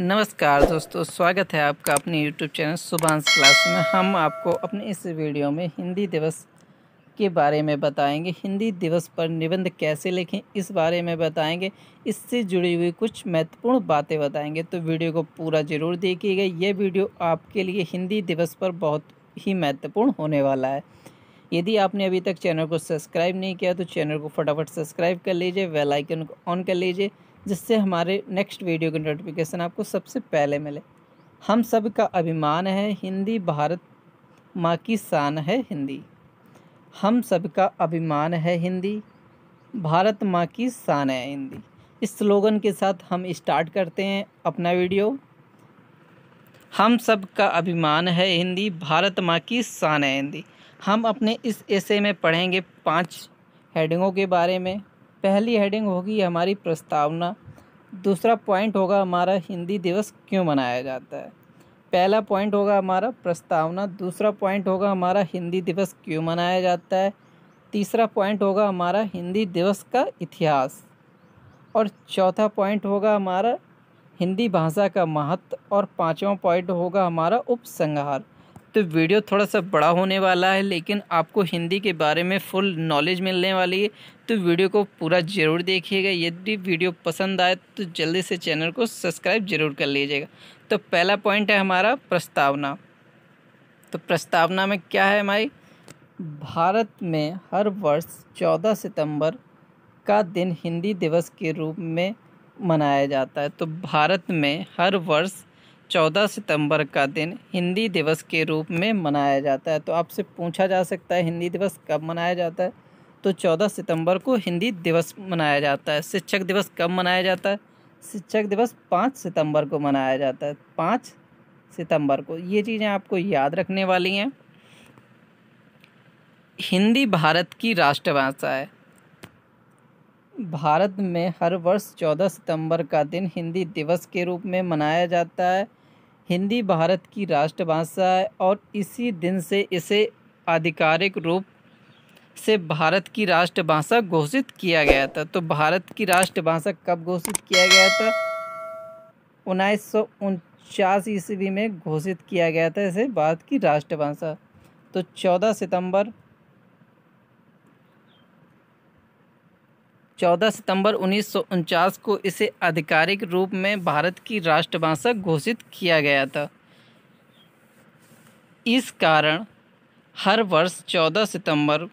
नमस्कार दोस्तों स्वागत है आपका अपने YouTube चैनल सुभाष क्लास में हम आपको अपने इस वीडियो में हिंदी दिवस के बारे में बताएंगे हिंदी दिवस पर निबंध कैसे लिखें इस बारे में बताएंगे इससे जुड़ी हुई कुछ महत्वपूर्ण बातें बताएंगे तो वीडियो को पूरा ज़रूर देखिएगा ये वीडियो आपके लिए हिंदी दिवस पर बहुत ही महत्वपूर्ण होने वाला है यदि आपने अभी तक चैनल को सब्सक्राइब नहीं किया तो चैनल को फटाफट सब्सक्राइब कर लीजिए वेलाइकन को ऑन कर लीजिए जिससे हमारे नेक्स्ट वीडियो के नोटिफिकेशन आपको सबसे पहले मिले हम सब का अभिमान है हिंदी भारत माँ की शान है हिंदी हम सब का अभिमान है हिंदी भारत माँ की शान है हिंदी इस स्लोगन के साथ हम स्टार्ट करते हैं अपना वीडियो हम सब का अभिमान है हिंदी भारत माँ की शान है हिंदी हम अपने इस ऐसे में पढ़ेंगे पांच हेडिंगों के बारे में पहली हेडिंग होगी हमारी प्रस्तावना दूसरा पॉइंट होगा हमारा हिंदी दिवस क्यों मनाया जाता है पहला पॉइंट होगा हमारा प्रस्तावना दूसरा पॉइंट होगा हमारा हिंदी दिवस क्यों मनाया जाता है तीसरा पॉइंट होगा हमारा हिंदी दिवस का इतिहास और चौथा पॉइंट होगा हमारा हिंदी भाषा का महत्व और पाँचवा पॉइंट होगा हमारा उपसंहार तो वीडियो थोड़ा सा बड़ा होने वाला है लेकिन आपको हिंदी के बारे में फुल नॉलेज मिलने वाली है तो वीडियो को पूरा ज़रूर देखिएगा यदि वीडियो पसंद आए तो जल्दी से चैनल को सब्सक्राइब ज़रूर कर लीजिएगा तो पहला पॉइंट है हमारा प्रस्तावना तो प्रस्तावना में क्या है हमारी भारत में हर वर्ष 14 सितंबर का दिन हिंदी दिवस के रूप में मनाया जाता है तो भारत में हर वर्ष 14 सितंबर का दिन हिंदी दिवस के रूप में मनाया जाता है तो आपसे पूछा जा सकता है हिंदी दिवस कब मनाया जाता है तो 14 सितंबर को हिंदी दिवस मनाया जाता है शिक्षक दिवस कब मनाया जाता है शिक्षक दिवस पाँच सितंबर को मनाया जाता है पाँच सितंबर को ये चीज़ें आपको याद रखने वाली हैं हिंदी भारत की राष्ट्रभाषा है भारत में हर वर्ष 14 सितंबर का दिन हिंदी दिवस के रूप में मनाया जाता है हिंदी भारत की राष्ट्रभाषा है और इसी दिन से इसे आधिकारिक रूप से भारत की राष्ट्रभाषा घोषित किया गया था तो भारत की राष्ट्रभाषा कब घोषित किया गया था उन्नीस सौ ईस्वी में घोषित किया गया था इसे भारत की राष्ट्रभाषा तो 14 सितंबर 14 सितंबर उन्नीस को इसे आधिकारिक रूप में भारत की राष्ट्रभाषा घोषित किया गया था इस कारण हर वर्ष 14 सितंबर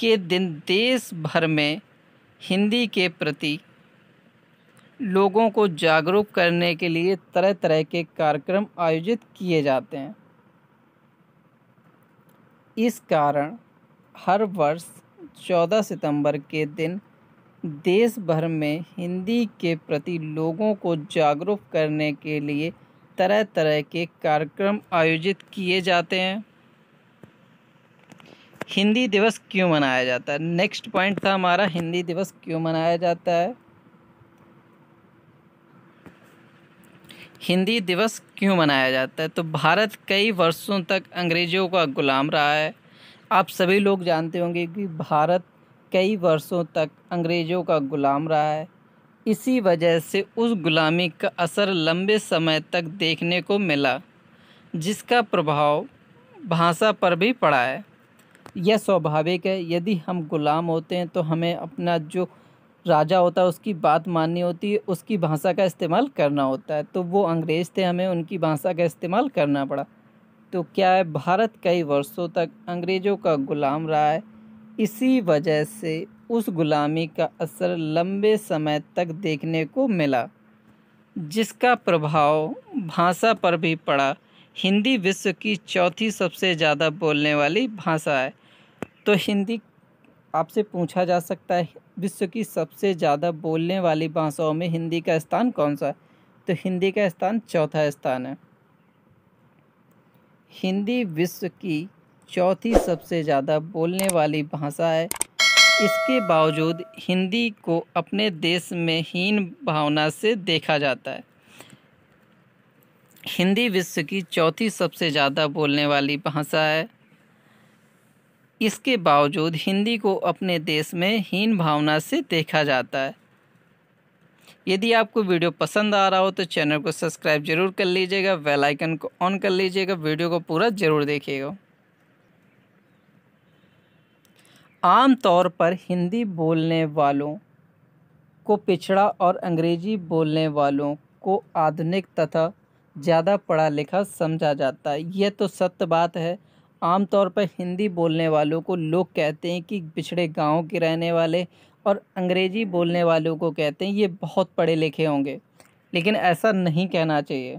के दिन देश भर में हिंदी के प्रति लोगों को जागरूक करने के लिए तरह तरह के कार्यक्रम आयोजित किए जाते हैं इस कारण हर वर्ष 14 सितंबर के दिन देश भर में हिंदी के प्रति लोगों को जागरूक करने के लिए तरह तरह के कार्यक्रम आयोजित किए जाते हैं हिंदी दिवस क्यों मनाया जाता है नेक्स्ट पॉइंट था हमारा हिंदी दिवस क्यों मनाया जाता है हिंदी दिवस क्यों मनाया जाता है तो भारत कई वर्षों तक अंग्रेज़ों का गुलाम रहा है आप सभी लोग जानते होंगे कि भारत कई वर्षों तक अंग्रेज़ों का गुलाम रहा है इसी वजह से उस गुलामी का असर लंबे समय तक देखने को मिला जिसका प्रभाव भाषा पर भी पड़ा है यह स्वाभाविक है यदि हम गुलाम होते हैं तो हमें अपना जो राजा होता है उसकी बात माननी होती है उसकी भाषा का इस्तेमाल करना होता है तो वो अंग्रेज़ थे हमें उनकी भाषा का इस्तेमाल करना पड़ा तो क्या है भारत कई वर्षों तक अंग्रेज़ों का गुलाम रहा है इसी वजह से उस गुलामी का असर लंबे समय तक देखने को मिला जिसका प्रभाव भाषा पर भी पड़ा हिंदी विश्व की चौथी सबसे ज़्यादा बोलने वाली भाषा है तो हिंदी आपसे पूछा जा सकता है विश्व की सबसे ज़्यादा बोलने वाली भाषाओं में हिंदी का स्थान कौन सा है तो हिंदी का स्थान चौथा स्थान है हिंदी विश्व की चौथी सबसे ज़्यादा बोलने वाली भाषा है इसके बावजूद हिंदी को अपने देश में हीन भावना से देखा जाता है हिंदी विश्व की चौथी सबसे ज़्यादा बोलने वाली भाषा है इसके बावजूद हिंदी को अपने देश में हीन भावना से देखा जाता है यदि आपको वीडियो पसंद आ रहा हो तो चैनल को सब्सक्राइब जरूर कर लीजिएगा बेल आइकन को ऑन कर लीजिएगा वीडियो को पूरा ज़रूर देखिएगा आम तौर पर हिंदी बोलने वालों को पिछड़ा और अंग्रेजी बोलने वालों को आधुनिक तथा ज़्यादा पढ़ा लिखा समझा जाता है यह तो सत्य बात है आमतौर पर हिंदी बोलने वालों को लोग कहते हैं कि पिछड़े गांव के रहने वाले और अंग्रेज़ी बोलने वालों को कहते हैं ये बहुत पढ़े लिखे होंगे लेकिन ऐसा नहीं कहना चाहिए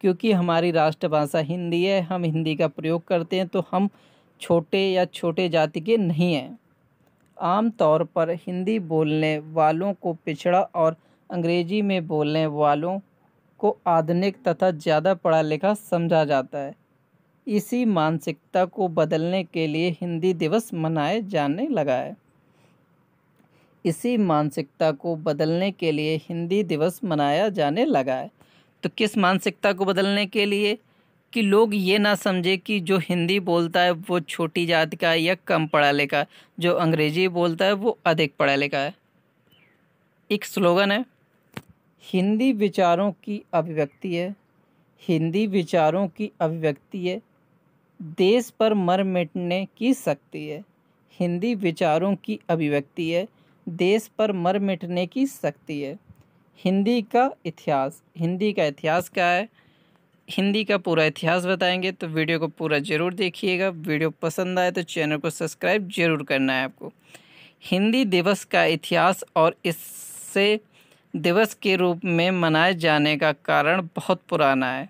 क्योंकि हमारी राष्ट्रभाषा हिंदी है हम हिंदी का प्रयोग करते हैं तो हम छोटे या छोटे जाति के नहीं हैं आम तौर पर हिंदी बोलने वालों को पिछड़ा और अंग्रेजी में बोलने वालों को आधुनिक तथा ज़्यादा पढ़ा लिखा समझा जाता है इसी मानसिकता को बदलने के लिए हिंदी दिवस मनाए जाने लगा है इसी मानसिकता को बदलने के लिए हिंदी दिवस मनाया जाने लगा है तो किस मानसिकता को बदलने के लिए कि लोग ये ना समझे कि जो हिंदी बोलता है वो छोटी जात का है या कम पढ़ा लिखा जो अंग्रेजी बोलता है वो अधिक पढ़ा लिखा है एक स्लोगन है हिंदी विचारों की अभिव्यक्ति है हिंदी विचारों की अभिव्यक्ति है देश पर मर मिटने की शक्ति है हिंदी विचारों की अभिव्यक्ति है देश पर मर मिटने की शक्ति है हिंदी का इतिहास हिंदी का इतिहास क्या है हिंदी का पूरा इतिहास बताएंगे तो वीडियो को पूरा ज़रूर देखिएगा वीडियो पसंद आए तो चैनल को सब्सक्राइब ज़रूर करना है आपको हिंदी दिवस का इतिहास और इससे दिवस के रूप में मनाए जाने का कारण बहुत पुराना है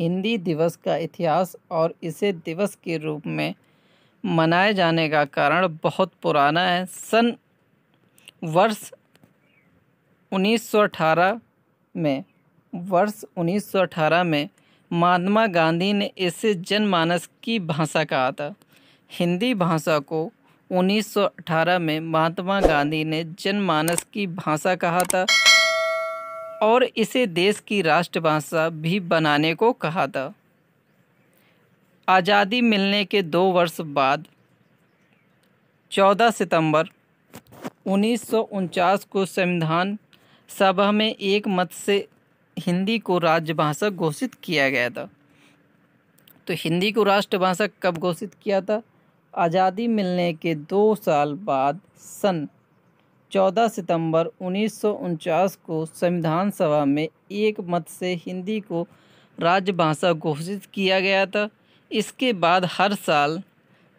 हिंदी दिवस का इतिहास और इसे दिवस के रूप में मनाए जाने का कारण बहुत पुराना है सन वर्ष 1918 में वर्ष 1918 में महात्मा गांधी ने इसे जनमानस की भाषा कहा था हिंदी भाषा को 1918 में महात्मा गांधी ने जनमानस की भाषा कहा था और इसे देश की राष्ट्रभाषा भी बनाने को कहा था आज़ादी मिलने के दो वर्ष बाद 14 सितंबर उन्नीस को संविधान सभा में एक मत से हिंदी को राजभाषा घोषित किया गया था तो हिंदी को राष्ट्रभाषा कब घोषित किया था आज़ादी मिलने के दो साल बाद सन चौदह सितंबर उन्नीस को संविधान सभा में एक मत से हिंदी को राजभाषा घोषित किया गया था इसके बाद हर साल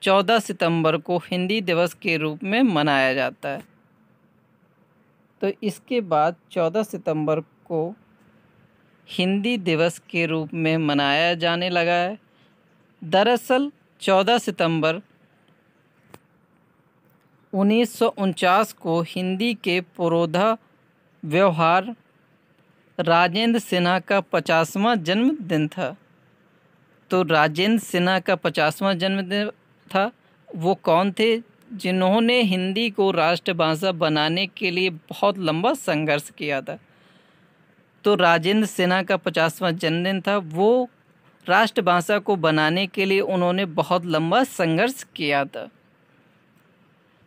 14 सितंबर को हिंदी दिवस के रूप में मनाया जाता है तो इसके बाद 14 सितंबर को हिंदी दिवस के रूप में मनाया जाने लगा है दरअसल 14 सितंबर उन्नीस को हिंदी के पुरोधा व्यवहार राजेंद्र सिन्हा का पचासवां जन्मदिन था तो राजेंद्र सिन्हा का पचासवां जन्मदिन था वो कौन थे जिन्होंने हिंदी को राष्ट्रभाषा बनाने के लिए बहुत लंबा संघर्ष किया था तो राजेंद्र सिन्हा का पचासवां जन्मदिन था वो राष्ट्रभाषा को बनाने के लिए उन्होंने बहुत लंबा संघर्ष किया था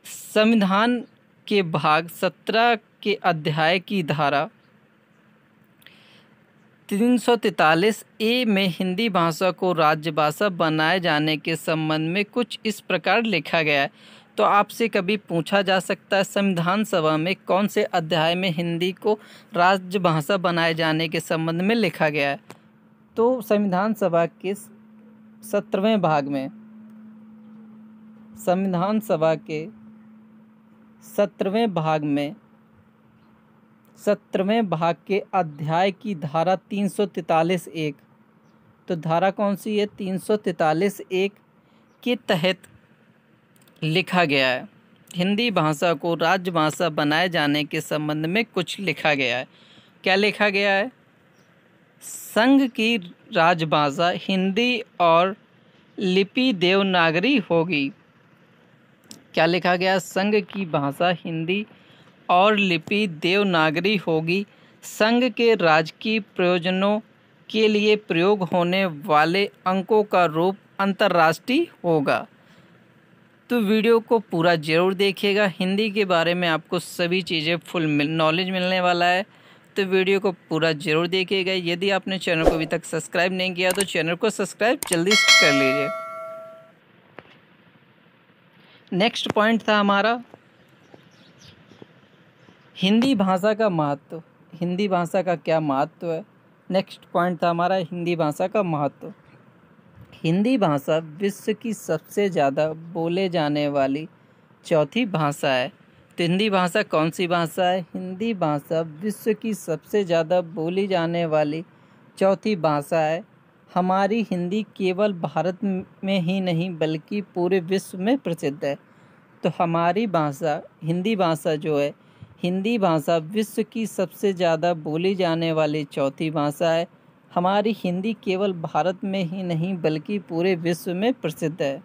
संविधान के भाग सत्रह के अध्याय की धारा तीन सौ तैतालीस ए में हिंदी भाषा को राज्य भाषा बनाए जाने के संबंध में कुछ इस प्रकार लिखा गया है तो आपसे कभी पूछा जा सकता है संविधान सभा में कौन से अध्याय में हिंदी को राज्य भाषा बनाए जाने के संबंध में लिखा गया है तो संविधान सभा के सत्रहवें भाग में संविधान सभा के सत्रहवें भाग में सत्रहवें भाग के अध्याय की धारा तीन सौ तैतालीस एक तो धारा कौन सी है तीन सौ तैतालीस एक के तहत लिखा गया है हिंदी भाषा को राजभाषा बनाए जाने के संबंध में कुछ लिखा गया है क्या लिखा गया है संघ की राजभाषा हिंदी और लिपि देवनागरी होगी क्या लिखा गया संघ की भाषा हिंदी और लिपि देवनागरी होगी संघ के राजकीय प्रयोजनों के लिए प्रयोग होने वाले अंकों का रूप अंतर्राष्ट्रीय होगा तो वीडियो को पूरा ज़रूर देखिएगा हिंदी के बारे में आपको सभी चीज़ें फुल नॉलेज मिलने वाला है तो वीडियो को पूरा ज़रूर देखिएगा यदि आपने चैनल को अभी तक सब्सक्राइब नहीं किया तो चैनल को सब्सक्राइब जल्दी कर लीजिए नेक्स्ट पॉइंट था हमारा हिंदी भाषा का महत्व हिंदी भाषा का क्या महत्व है नेक्स्ट पॉइंट था हमारा हिंदी भाषा का महत्व हिंदी भाषा विश्व की सबसे ज़्यादा बोले जाने वाली चौथी भाषा है तो हिंदी भाषा कौन सी भाषा है हिंदी भाषा विश्व की सबसे ज़्यादा बोली जाने वाली चौथी भाषा है हमारी हिंदी केवल भारत में ही नहीं बल्कि पूरे विश्व में प्रसिद्ध है तो हमारी भाषा हिंदी भाषा जो है हिंदी भाषा विश्व की सबसे ज़्यादा बोली जाने वाली चौथी भाषा है हमारी हिंदी केवल भारत में ही नहीं बल्कि पूरे विश्व में प्रसिद्ध है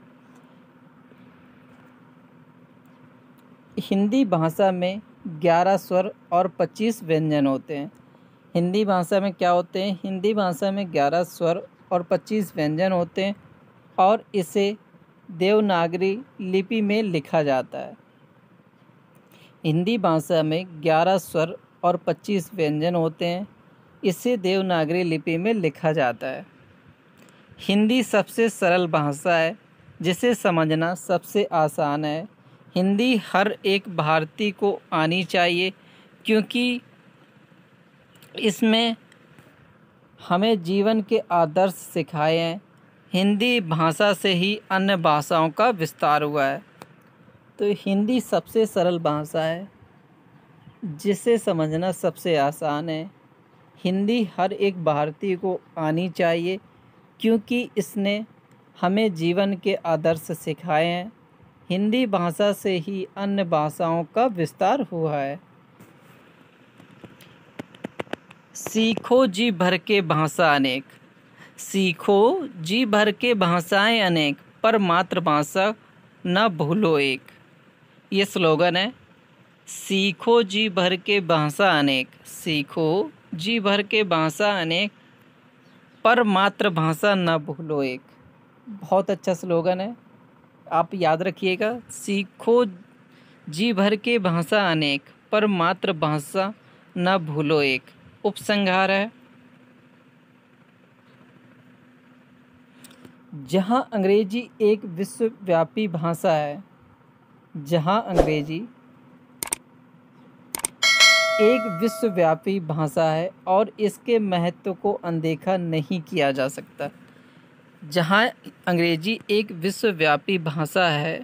हिंदी भाषा में ग्यारह स्वर और पच्चीस व्यंजन होते हैं हिंदी भाषा में क्या होते हैं हिंदी भाषा में ग्यारह स्वर और पच्चीस व्यंजन होते हैं और इसे देवनागरी लिपि में लिखा जाता है हिंदी भाषा में ग्यारह स्वर और पच्चीस व्यंजन होते हैं इसे देवनागरी लिपि में लिखा जाता है हिंदी सबसे सरल भाषा है जिसे समझना सबसे आसान है हिंदी हर एक भारतीय को आनी चाहिए क्योंकि इसमें हमें जीवन के आदर्श सिखाए हैं हिंदी भाषा से ही अन्य भाषाओं का विस्तार हुआ है तो हिंदी सबसे सरल भाषा है जिसे समझना सबसे आसान है हिंदी हर एक भारतीय को आनी चाहिए क्योंकि इसने हमें जीवन के आदर्श सिखाए हैं हिंदी भाषा से ही अन्य भाषाओं का विस्तार हुआ है सीखो जी भर के भाषा अनेक सीखो जी भर के भाषाएं अनेक पर मातृभाषा न भूलो एक ये स्लोगन है सीखो जी भर के भाषा अनेक सीखो जी भर के भाषा अनेक पर मातृभाषा न भूलो एक बहुत अच्छा स्लोगन है आप याद रखिएगा सीखो जी भर के भाषा अनेक पर मातृभाषा न भूलो एक उपसंहार है जहाँ अंग्रेजी एक विश्वव्यापी भाषा है जहाँ अंग्रेजी एक विश्वव्यापी भाषा है और इसके महत्व को अनदेखा नहीं किया जा सकता जहाँ अंग्रेजी एक विश्वव्यापी भाषा है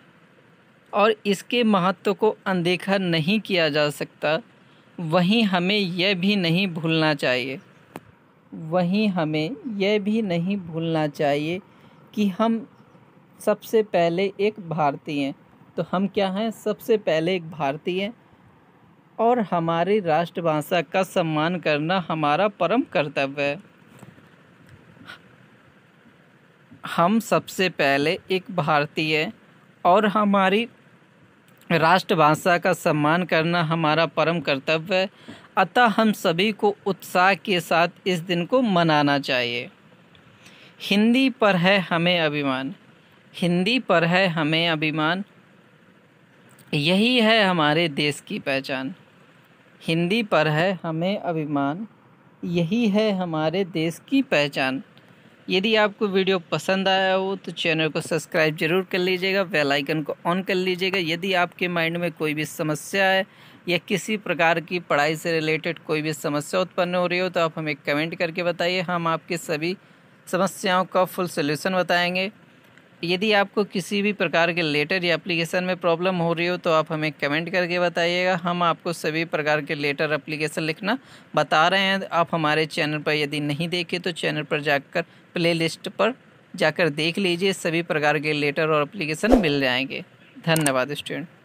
और इसके महत्व को अनदेखा नहीं किया जा सकता वहीं हमें यह भी नहीं भूलना चाहिए वहीं हमें यह भी नहीं भूलना चाहिए कि हम सबसे पहले एक भारतीय हैं तो हम क्या हैं सबसे पहले एक भारतीय हैं और हमारी राष्ट्रभाषा का सम्मान करना हमारा परम कर्तव्य है हम सबसे पहले एक भारतीय और हमारी राष्ट्रभाषा का सम्मान करना हमारा परम कर्तव्य है अतः हम सभी को उत्साह के साथ इस दिन को मनाना चाहिए हिंदी पर है हमें अभिमान हिंदी पर है हमें अभिमान यही है हमारे देश की पहचान हिंदी पर है हमें अभिमान यही है हमारे देश की पहचान यदि आपको वीडियो पसंद आया हो तो चैनल को सब्सक्राइब जरूर कर लीजिएगा बेल आइकन को ऑन कर लीजिएगा यदि आपके माइंड में कोई भी समस्या है या किसी प्रकार की पढ़ाई से रिलेटेड कोई भी समस्या उत्पन्न हो रही हो तो आप हमें कमेंट करके बताइए हम आपके सभी समस्याओं का फुल सोल्यूशन बताएँगे यदि आपको किसी भी प्रकार के लेटर या एप्लीकेशन में प्रॉब्लम हो रही हो तो आप हमें कमेंट करके बताइएगा हम आपको सभी प्रकार के लेटर एप्लीकेशन लिखना बता रहे हैं आप हमारे चैनल पर यदि नहीं देखे तो चैनल पर जाकर प्लेलिस्ट पर जाकर देख लीजिए सभी प्रकार के लेटर और एप्लीकेशन मिल जाएंगे धन्यवाद स्टूडेंट